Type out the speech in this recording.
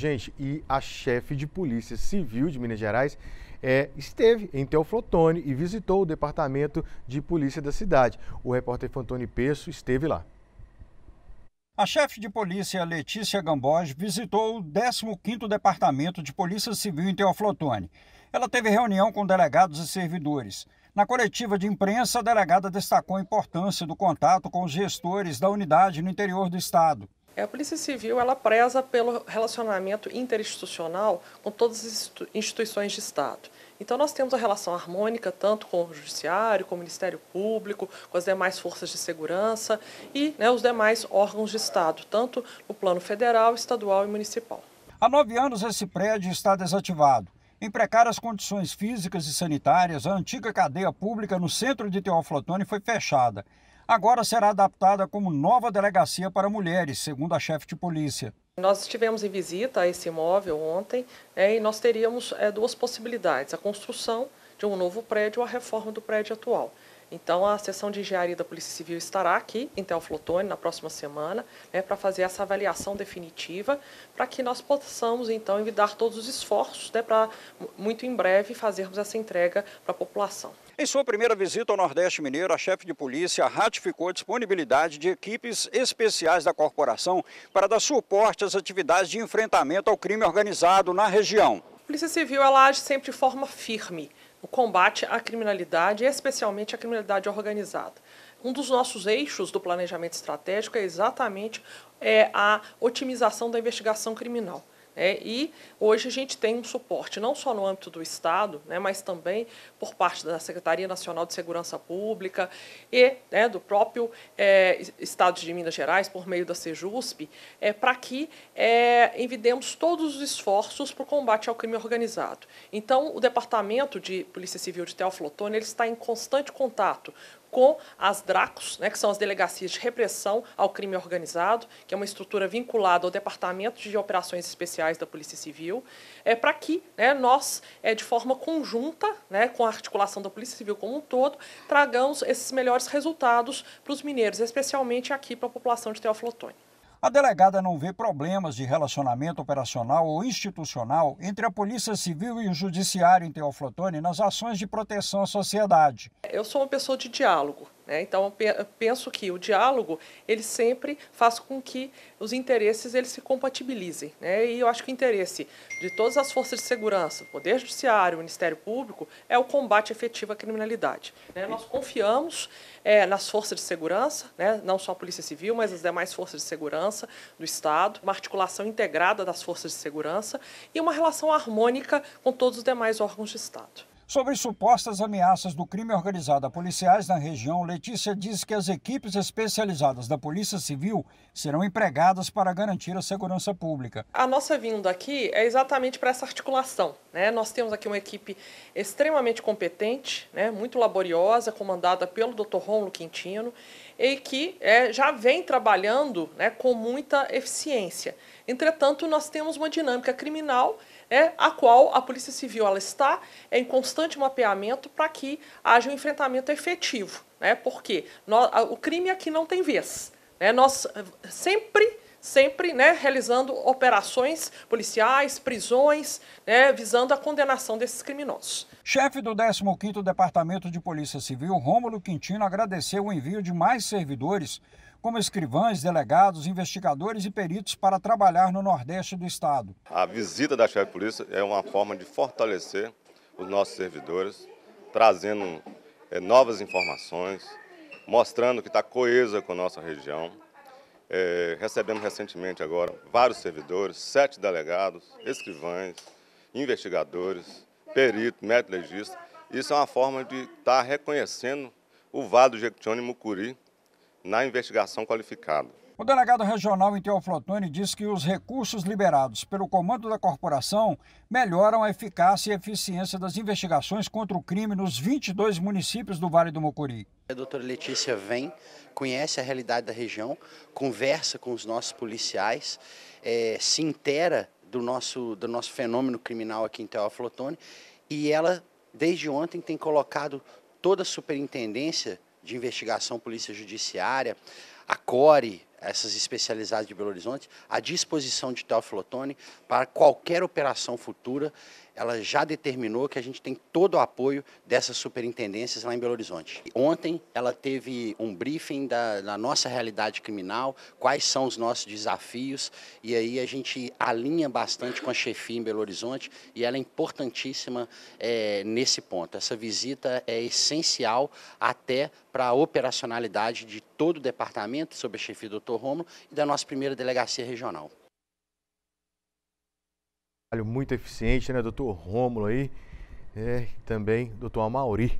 Gente, e a chefe de polícia civil de Minas Gerais é, esteve em Teoflotone e visitou o departamento de polícia da cidade. O repórter Fantoni Peço esteve lá. A chefe de polícia Letícia Gamboge visitou o 15º Departamento de Polícia Civil em Teoflotone. Ela teve reunião com delegados e servidores. Na coletiva de imprensa, a delegada destacou a importância do contato com os gestores da unidade no interior do estado. É, a Polícia Civil ela preza pelo relacionamento interinstitucional com todas as instituições de Estado. Então, nós temos a relação harmônica tanto com o Judiciário, com o Ministério Público, com as demais forças de segurança e né, os demais órgãos de Estado, tanto no plano federal, estadual e municipal. Há nove anos, esse prédio está desativado. Em precárias condições físicas e sanitárias, a antiga cadeia pública no centro de Teoflotone foi fechada agora será adaptada como nova delegacia para mulheres, segundo a chefe de polícia. Nós estivemos em visita a esse imóvel ontem é, e nós teríamos é, duas possibilidades: a construção de um novo prédio ou a reforma do prédio atual. Então, a seção de engenharia da Polícia Civil estará aqui em Teoflotone na próxima semana né, para fazer essa avaliação definitiva, para que nós possamos, então, evitar todos os esforços né, para, muito em breve, fazermos essa entrega para a população. Em sua primeira visita ao Nordeste Mineiro, a chefe de polícia ratificou a disponibilidade de equipes especiais da corporação para dar suporte às atividades de enfrentamento ao crime organizado na região. A Polícia Civil ela age sempre de forma firme no combate à criminalidade, especialmente à criminalidade organizada. Um dos nossos eixos do planejamento estratégico é exatamente é, a otimização da investigação criminal. É, e hoje a gente tem um suporte, não só no âmbito do Estado, né, mas também por parte da Secretaria Nacional de Segurança Pública e né, do próprio é, Estado de Minas Gerais, por meio da CEJUSP, é, para que é, envidemos todos os esforços para o combate ao crime organizado. Então, o Departamento de Polícia Civil de Teoflotone ele está em constante contato com as DRACOS, né, que são as Delegacias de Repressão ao Crime Organizado, que é uma estrutura vinculada ao Departamento de Operações Especiais da Polícia Civil, é, para que né, nós, é, de forma conjunta, né, com a articulação da Polícia Civil como um todo, tragamos esses melhores resultados para os mineiros, especialmente aqui para a população de Teoflotone. A delegada não vê problemas de relacionamento operacional ou institucional entre a Polícia Civil e o Judiciário em Teoflotone nas ações de proteção à sociedade. Eu sou uma pessoa de diálogo. Né? Então, penso que o diálogo ele sempre faz com que os interesses eles se compatibilizem. Né? E eu acho que o interesse de todas as forças de segurança, Poder Judiciário, Ministério Público, é o combate efetivo à criminalidade. Né? Nós confiamos é, nas forças de segurança, né? não só a Polícia Civil, mas as demais forças de segurança do Estado, uma articulação integrada das forças de segurança e uma relação harmônica com todos os demais órgãos de Estado. Sobre supostas ameaças do crime organizado a policiais na região, Letícia diz que as equipes especializadas da Polícia Civil serão empregadas para garantir a segurança pública. A nossa vinda aqui é exatamente para essa articulação. Né? Nós temos aqui uma equipe extremamente competente, né? muito laboriosa, comandada pelo Dr. Romulo Quintino e que é, já vem trabalhando né, com muita eficiência. Entretanto, nós temos uma dinâmica criminal é, a qual a Polícia Civil ela está em constante mapeamento para que haja um enfrentamento efetivo. Né, porque nós, o crime aqui não tem vez. Né, nós sempre sempre né, realizando operações policiais, prisões, né, visando a condenação desses criminosos. Chefe do 15º Departamento de Polícia Civil, Rômulo Quintino, agradeceu o envio de mais servidores, como escrivães, delegados, investigadores e peritos para trabalhar no Nordeste do Estado. A visita da chefe de polícia é uma forma de fortalecer os nossos servidores, trazendo é, novas informações, mostrando que está coesa com a nossa região. É, recebemos recentemente agora vários servidores, sete delegados, escrivães, investigadores, perito, médico legista. Isso é uma forma de estar tá reconhecendo o vado Jequitione Mucuri na investigação qualificada. O delegado regional em Teoflotone diz que os recursos liberados pelo comando da corporação melhoram a eficácia e eficiência das investigações contra o crime nos 22 municípios do Vale do Mucuri. A doutora Letícia vem, conhece a realidade da região, conversa com os nossos policiais, é, se intera do nosso, do nosso fenômeno criminal aqui em Teófilo Otoni, e ela, desde ontem, tem colocado toda a superintendência de investigação polícia judiciária, a CORE, essas especializadas de Belo Horizonte, à disposição de Teófilo Otoni para qualquer operação futura ela já determinou que a gente tem todo o apoio dessas superintendências lá em Belo Horizonte. Ontem ela teve um briefing da, da nossa realidade criminal, quais são os nossos desafios, e aí a gente alinha bastante com a chefia em Belo Horizonte e ela é importantíssima é, nesse ponto. Essa visita é essencial até para a operacionalidade de todo o departamento, sob a chefia do Dr. Romulo, e da nossa primeira delegacia regional muito eficiente, né? Doutor Rômulo aí, é, também doutor Amauri.